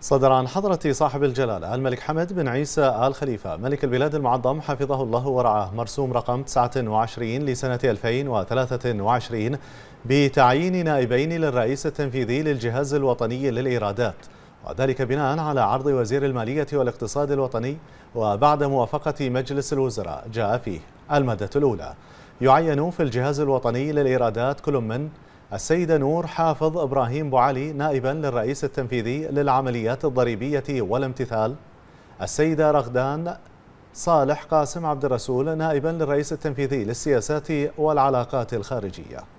صدر عن حضرة صاحب الجلالة الملك حمد بن عيسى آل خليفة ملك البلاد المعظم حفظه الله ورعاه مرسوم رقم 29 لسنة 2023 بتعيين نائبين للرئيس التنفيذي للجهاز الوطني للإيرادات وذلك بناء على عرض وزير المالية والاقتصاد الوطني وبعد موافقة مجلس الوزراء جاء فيه المادة الأولى يعين في الجهاز الوطني للإيرادات كل من السيدة نور حافظ إبراهيم بوعلي نائبا للرئيس التنفيذي للعمليات الضريبية والامتثال السيدة رغدان صالح قاسم عبد الرسول نائبا للرئيس التنفيذي للسياسات والعلاقات الخارجية